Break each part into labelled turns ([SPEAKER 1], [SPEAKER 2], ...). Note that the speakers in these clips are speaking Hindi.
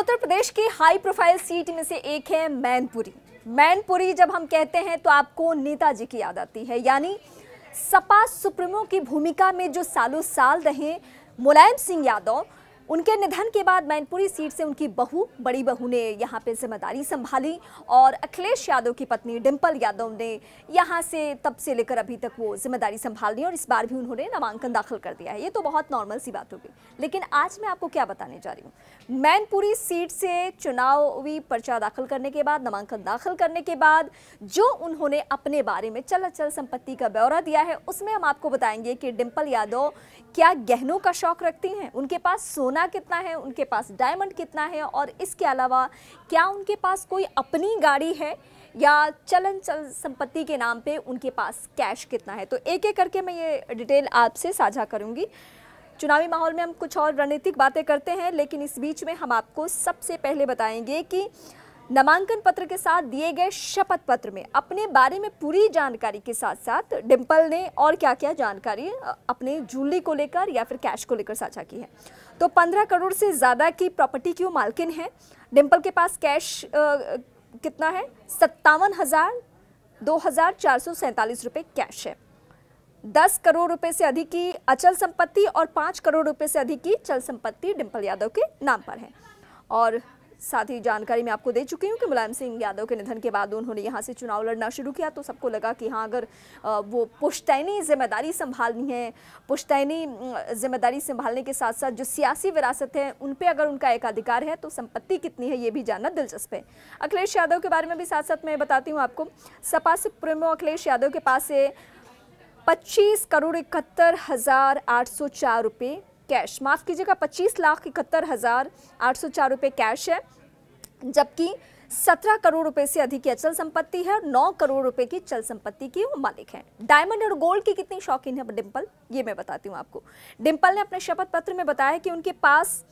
[SPEAKER 1] उत्तर प्रदेश की हाई प्रोफाइल सीट में से एक है मैनपुरी मैनपुरी जब हम कहते हैं तो आपको नेताजी की याद आती है यानी सपा सुप्रीमो की भूमिका में जो सालों साल रहे मुलायम सिंह यादव उनके निधन के बाद मैनपुरी सीट से उनकी बहू बड़ी बहू ने यहाँ पे जिम्मेदारी संभाली और अखिलेश यादव की पत्नी डिम्पल यादव ने यहाँ से तब से लेकर अभी तक वो जिम्मेदारी संभाल ली और इस बार भी उन्होंने नामांकन दाखिल कर दिया है ये तो बहुत नॉर्मल सी बात होगी लेकिन आज मैं आपको क्या बताने जा रही हूँ मैनपुरी सीट से चुनावी पर्चा दाखिल करने के बाद नामांकन दाखिल करने के बाद जो उन्होंने अपने बारे में चल अचल संपत्ति का ब्यौरा दिया है उसमें हम आपको बताएंगे कि डिम्पल यादव क्या गहनों का शौक रखती हैं उनके पास सोना सोना कितना है उनके पास डायमंड कितना है और इसके अलावा क्या उनके पास कोई अपनी गाड़ी है या चलन चल संपत्ति के नाम पे उनके पास कैश कितना है तो एक एक करके मैं ये डिटेल आपसे साझा करूंगी चुनावी माहौल में हम कुछ और रणनीतिक बातें करते हैं लेकिन इस बीच में हम आपको सबसे पहले बताएंगे कि नामांकन पत्र के साथ दिए गए शपथ पत्र में अपने बारे में पूरी जानकारी के साथ साथ डिम्पल ने और क्या क्या जानकारी अपने जूली को लेकर या फिर कैश को लेकर साझा की है तो पंद्रह करोड़ से ज़्यादा की प्रॉपर्टी की वो मालकिन है डिम्पल के पास कैश आ, कितना है सत्तावन हज़ार दो हज़ार चार सौ सैंतालीस रुपये कैश है दस करोड़ रुपए से अधिक की अचल संपत्ति और पाँच करोड़ रुपए से अधिक की चल संपत्ति डिम्पल यादव के नाम पर है और साथ ही जानकारी मैं आपको दे चुकी हूँ कि मुलायम सिंह यादव के निधन के बाद उन्होंने यहाँ से चुनाव लड़ना शुरू किया तो सबको लगा कि हाँ अगर वो पुश्तैनी जिम्मेदारी संभालनी है पुश्तैनी जिम्मेदारी संभालने के साथ साथ जो सियासी विरासत है उन पर अगर उनका एकाधिकार है तो संपत्ति कितनी है ये भी जानना दिलचस्प है अखिलेश यादव के बारे में भी साथ साथ मैं बताती हूँ आपको सपा सुप्रीमो अखिलेश यादव के पास से पच्चीस करोड़ इकहत्तर हज़ार आठ सौ चार रुपये कैश माफ़ कीजिएगा पच्चीस लाख इकहत्तर हज़ार आठ सौ चार रुपये कैश है जबकि सत्रह करोड़ रुपए से अधिक की अचल संपत्ति है और नौ करोड़ रुपए की चल संपत्ति की वो मालिक है डायमंड और गोल्ड की कितनी शौकीन है डिम्पल ये मैं बताती हूँ आपको डिम्पल ने अपने शपथ पत्र में बताया कि उनके पास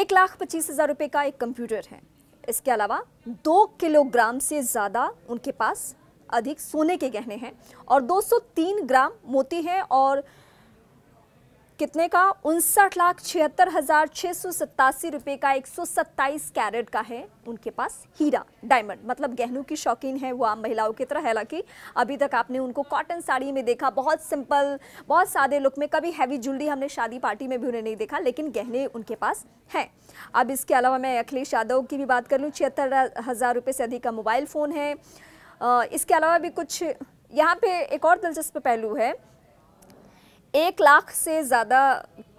[SPEAKER 1] एक लाख पच्चीस हज़ार रुपये का एक कंप्यूटर है इसके अलावा दो किलोग्राम से ज़्यादा उनके पास अधिक सोने के गहने हैं और 203 ग्राम मोती हैं और कितने का उनसठ लाख छिहत्तर हजार छः सौ सत्तासी रुपये का एक सौ सत्ताईस कैरेट का है उनके पास हीरा डायमंड मतलब गहनों की शौकीन है वो आम महिलाओं की तरह हालांकि अभी तक आपने उनको कॉटन साड़ी में देखा बहुत सिंपल बहुत सादे लुक में कभी हैवी ज्वेलरी हमने शादी पार्टी में भी उन्हें नहीं देखा लेकिन गहने उनके पास हैं अब इसके अलावा मैं अखिलेश यादव की भी बात कर लूँ छिहत्तर हज़ार रुपये से अधिक का मोबाइल फ़ोन है इसके अलावा भी कुछ यहाँ पे एक और दिलचस्प पहलू है एक लाख से ज़्यादा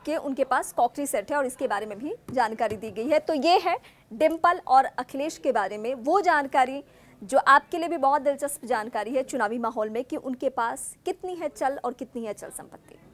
[SPEAKER 1] के उनके पास कॉकरी सेट है और इसके बारे में भी जानकारी दी गई है तो ये है डिम्पल और अखिलेश के बारे में वो जानकारी जो आपके लिए भी बहुत दिलचस्प जानकारी है चुनावी माहौल में कि उनके पास कितनी है चल और कितनी है चल संपत्ति